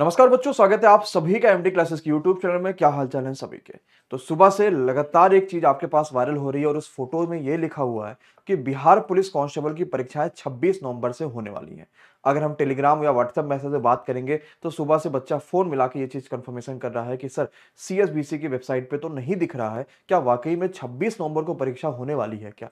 नमस्कार बच्चों स्वागत है आप सभी का एमडी क्लासेस की यूट्यूब चैनल में क्या हालचाल है सभी के तो सुबह से लगातार एक चीज आपके पास वायरल हो रही है और उस फोटो में ये लिखा हुआ है कि बिहार पुलिस कांस्टेबल की परीक्षाएं 26 नवंबर से होने वाली हैं अगर हम टेलीग्राम या व्हाट्सएप मैसेज से बात करेंगे तो सुबह से बच्चा फ़ोन मिला के ये चीज़ कंफर्मेशन कर रहा है कि सर सी की वेबसाइट पे तो नहीं दिख रहा है क्या वाकई में 26 नवंबर को परीक्षा होने वाली है क्या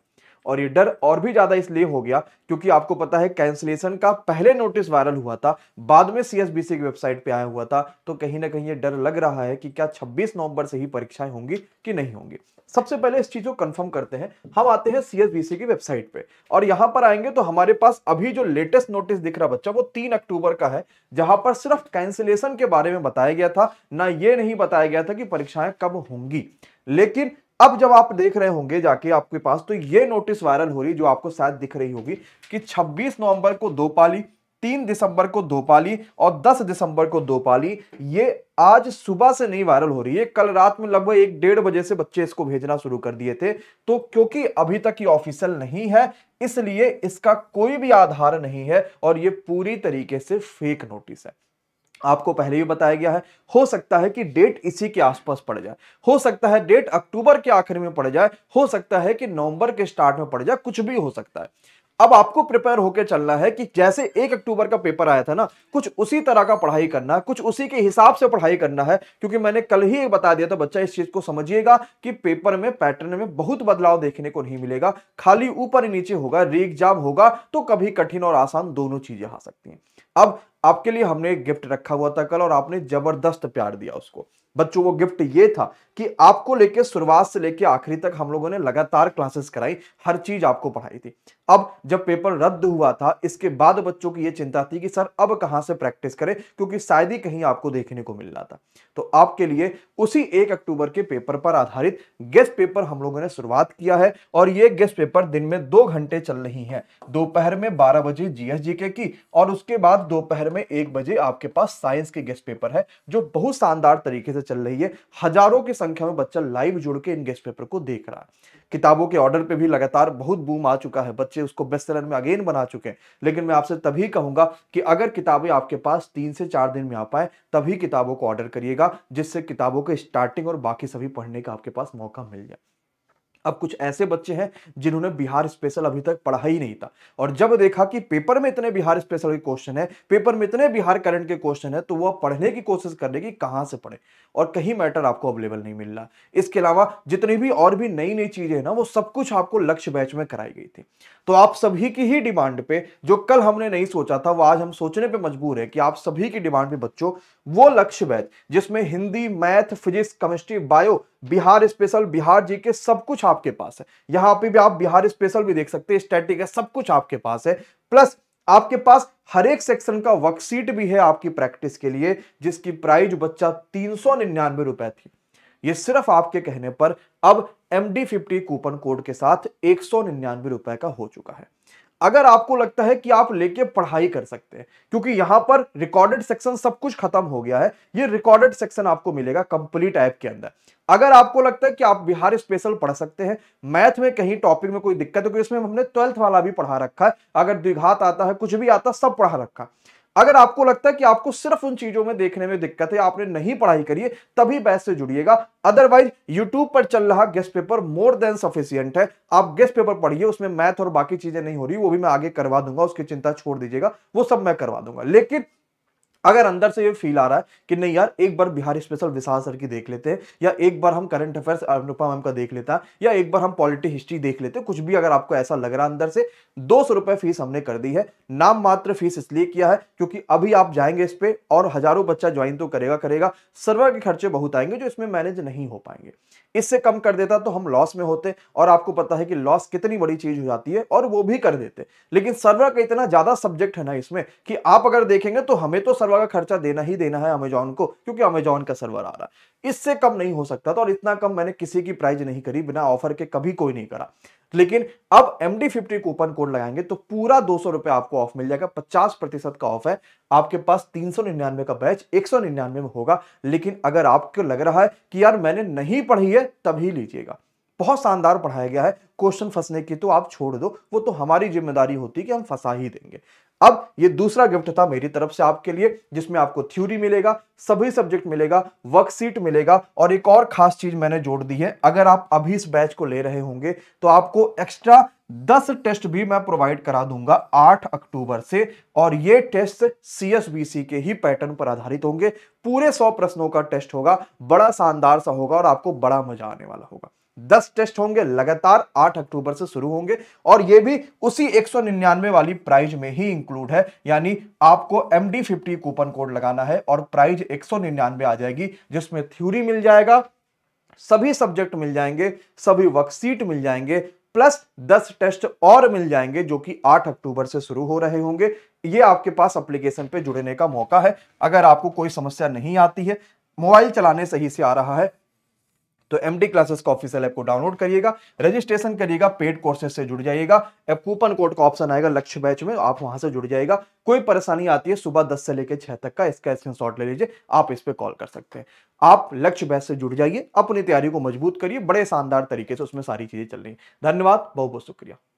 और ये डर और भी ज़्यादा इसलिए हो गया क्योंकि आपको पता है कैंसिलेशन का पहले नोटिस वायरल हुआ था बाद में सीएसबीसी की वेबसाइट पे आया हुआ था तो कहीं ना कहीं ये डर लग रहा है कि क्या 26 नवंबर से ही परीक्षाएं होंगी कि नहीं होंगी सबसे पहले इस चीज़ को कंफर्म करते हैं हम आते हैं सीएसबीसी की वेबसाइट पे और यहां पर आएंगे तो हमारे पास अभी जो लेटेस्ट नोटिस दिख रहा बच्चा वो तीन अक्टूबर का है जहां पर सिर्फ कैंसिलेशन के बारे में बताया गया था ना ये नहीं बताया गया था कि परीक्षाएं कब होंगी लेकिन अब जब आप देख रहे होंगे जाके आपके पास तो ये नोटिस वायरल हो रही जो आपको शायद दिख रही होगी कि 26 नवंबर को दो पाली तीन दिसंबर को दोपाली और दस दिसंबर को दोपाली ये आज सुबह से नहीं वायरल हो रही है कल रात में लगभग एक डेढ़ बजे से बच्चे इसको भेजना शुरू कर दिए थे तो क्योंकि अभी तक ये ऑफिशियल नहीं है इसलिए इसका कोई भी आधार नहीं है और ये पूरी तरीके से फेक नोटिस है आपको पहले भी बताया गया है हो सकता है कि डेट इसी के आसपास पड़ जाए हो सकता है डेट अक्टूबर के आखिर में पड़ जाए हो सकता है कि नवंबर के स्टार्ट में पड़ जाए कुछ भी हो सकता है अब आपको प्रिपेयर होकर चलना है कि जैसे एक अक्टूबर का पेपर आया था ना कुछ उसी तरह का पढ़ाई करना कुछ उसी के हिसाब से पढ़ाई करना है क्योंकि मैंने कल ही बता दिया था बच्चा इस चीज को समझिएगा कि पेपर में पैटर्न में बहुत बदलाव देखने को नहीं मिलेगा खाली ऊपर नीचे होगा री एग्जाम होगा तो कभी कठिन और आसान दोनों चीजें आ सकती हैं अब आपके लिए हमने एक गिफ्ट रखा हुआ था कल और आपने जबरदस्त प्यार दिया उसको बच्चों वो गिफ्ट ये था कि आपको लेके शुरुआत से लेके आखिरी तक हम लोगों ने लगातार क्लासेस कराई हर चीज आपको पढ़ाई थी अब जब पेपर रद्द हुआ था इसके बाद बच्चों की ये चिंता थी कि सर अब कहां से प्रैक्टिस करें क्योंकि शायद ही कहीं आपको देखने को मिल रहा था तो आपके लिए उसी एक अक्टूबर के पेपर पर आधारित गेस्ट पेपर हम लोगों ने शुरुआत किया है और ये गेस्ट पेपर दिन में दो घंटे चल रही है दोपहर में बारह बजे जीएसजी के की और उसके बाद दोपहर में एक बजे आपके पास साइंस के गेस्ट पेपर है जो बहुत शानदार तरीके से चल रही है हजारों की संख्या में बच्चा लाइव जुड़ के इन गेस्ट पेपर को देख रहा है किताबों के ऑर्डर पे भी लगातार बहुत बूम आ चुका है बच्चे उसको बेस्ट सेलर में अगेन बना चुके हैं लेकिन मैं आपसे तभी कहूंगा कि अगर किताबें आपके पास तीन से चार दिन में आ पाए तभी किताबों को ऑर्डर करिएगा जिससे किताबों के स्टार्टिंग और बाकी सभी पढ़ने का आपके पास मौका मिल जाए अब कुछ ऐसे बच्चे हैं जिन्होंने बिहार स्पेशल अभी तक पढ़ा ही नहीं था और जब देखा कि पेपर में इतने बिहार स्पेशल के क्वेश्चन है पेपर में इतने बिहार करंट के क्वेश्चन है तो वह पढ़ने की कोशिश करने की कहां से पढ़े और कहीं मैटर आपको अवेलेबल नहीं मिल रहा इसके अलावा जितनी भी और भी नई नई चीजें ना वो सब कुछ आपको लक्ष्य बैच में कराई गई थी तो आप सभी की ही डिमांड पे जो कल हमने नहीं सोचा था वो आज हम सोचने पे मजबूर है कि आप सभी की डिमांड पे बच्चों वो लक्ष्य बैच जिसमें Hindi math physics chemistry bio Bihar special Bihar G K सब कुछ आपके पास है यहाँ पे भी आप बिहार स्पेशल भी देख सकते हैं स्टैटिक है सब कुछ आपके पास है प्लस आपके पास हर एक सेक्शन का वर्कशीट भी है आपकी प्रैक्टिस के लिए जिसकी प्राइस बच्चा तीन सौ निन्यानवे रुपए थी ये सिर्फ आपके कहने पर अब M D fifty coupon code के साथ एक सौ निन्यानवे रुपए का हो चुका है अगर आपको लगता है कि आप लेके पढ़ाई कर सकते हैं क्योंकि यहां पर रिकॉर्डेड सेक्शन सब कुछ खत्म हो गया है ये रिकॉर्डेड सेक्शन आपको मिलेगा कंप्लीट ऐप के अंदर अगर आपको लगता है कि आप बिहार स्पेशल पढ़ सकते हैं मैथ में कहीं टॉपिक में कोई दिक्कत है क्योंकि इसमें हमने ट्वेल्थ वाला भी पढ़ा रखा है अगर द्विघात आता है कुछ भी आता सब पढ़ा रखा है अगर आपको लगता है कि आपको सिर्फ उन चीजों में देखने में दिक्कत है आपने नहीं पढ़ाई करी है तभी बैच से जुड़िएगा अदरवाइज यूट्यूब पर चल रहा guess paper more than sufficient है आप गेस्ट पेपर पढ़िए उसमें मैथ और बाकी चीजें नहीं हो रही वो भी मैं आगे करवा दूंगा उसकी चिंता छोड़ दीजिएगा वो सब मैं करवा दूंगा लेकिन अगर अंदर से ये फील आ रहा है कि नहीं यार एक बार बिहार स्पेशल विशाल सर की देख लेते हैं या एक बार हम करंट अफेयर्स अनुपा मैम का देख लेता या एक बार हम पॉलिटी हिस्ट्री देख लेते कुछ भी अगर आपको ऐसा लग रहा है अंदर से दो फीस हमने कर दी है नाम मात्र फीस इसलिए किया है क्योंकि अभी आप जाएंगे इस पर और हजारों बच्चा ज्वाइन तो करेगा करेगा सर्वर के खर्चे बहुत आएंगे जो इसमें मैनेज नहीं हो पाएंगे इससे कम कर देता तो हम लॉस में होते और आपको पता है कि लॉस कितनी बड़ी चीज हो जाती है और वो भी कर देते लेकिन सर्वर का इतना ज्यादा सब्जेक्ट है ना इसमें कि आप अगर देखेंगे तो हमें तो सर्वर सर्वर का खर्चा देना ही देना है अमेजॉन को क्योंकि अमेजॉन का सर्वर आ रहा है इससे कम नहीं हो सकता था और इतना कम मैंने किसी की प्राइस नहीं करी बिना ऑफर के कभी कोई नहीं करा लेकिन अब M D fifty coupon code लगाएंगे तो पूरा दो सौ रुपए आपको ऑफ मिल जाएगा पचास प्रतिशत का ऑफ है आपके पास तीन सौ निन्यानवे का बैच एक सौ निन्यानवे में होगा लेकिन अगर आपको लग रहा है कि यार मैंने नहीं पढ़ी है तभी लीजिएगा बहुत शानदार पढ़ाया गया है क्वेश्चन फंसने की तो आप छोड़ दो वो तो हमारी जिम्मेदारी होती है कि हम फंसा ही देंगे अब ये दूसरा गिफ्ट था मेरी तरफ से आपके लिए जिसमें आपको थ्योरी मिलेगा सभी सब्जेक्ट मिलेगा वर्कशीट मिलेगा और एक और खास चीज मैंने जोड़ दी है अगर आप अभी इस बैच को ले रहे होंगे तो आपको एक्स्ट्रा दस टेस्ट भी मैं प्रोवाइड करा दूंगा आठ अक्टूबर से और ये टेस्ट सीएसबीसी के ही पैटर्न पर आधारित होंगे पूरे सौ प्रश्नों का टेस्ट होगा बड़ा शानदार सा होगा और आपको बड़ा मजा आने वाला होगा दस टेस्ट होंगे लगातार आठ अक्टूबर से शुरू होंगे और ये भी उसी 199 वाली प्राइज में ही इंक्लूड है यानी आपको M D fifty coupon code लगाना है और प्राइज 199 आ जाएगी जिसमें थ्योरी मिल जाएगा सभी सब्जेक्ट मिल जाएंगे सभी वर्कशीट मिल जाएंगे प्लस 10 टेस्ट और मिल जाएंगे जो कि 8 अक्टूबर से शुरू हो रहे होंगे ये आपके पास एप्लीकेशन पे जुड़ने का मौका है अगर आपको कोई समस्या नहीं आती है मोबाइल चलाने सही से आ रहा है तो एम डी क्लासेस का ऑफिसियल ऐप को डाउनलोड करिएगा रजिस्ट्रेशन करिएगा पेड कोर्सेज से जुड़ जाइएगा अब कूपन कोड का ऑप्शन आएगा लक्ष्य बैच में आप वहां से जुड़ जाएगा कोई परेशानी आती है सुबह दस से लेकर छह तक का इसका स्क्रीनशॉट ले लीजिए आप इस पर कॉल कर सकते हैं आप लक्ष्य बैच से जुड़ जाइए अपनी तैयारी को मजबूत करिए बड़े शानदार तरीके से उसमें सारी चीजें चल रही है धन्यवाद बहुत बहुत शुक्रिया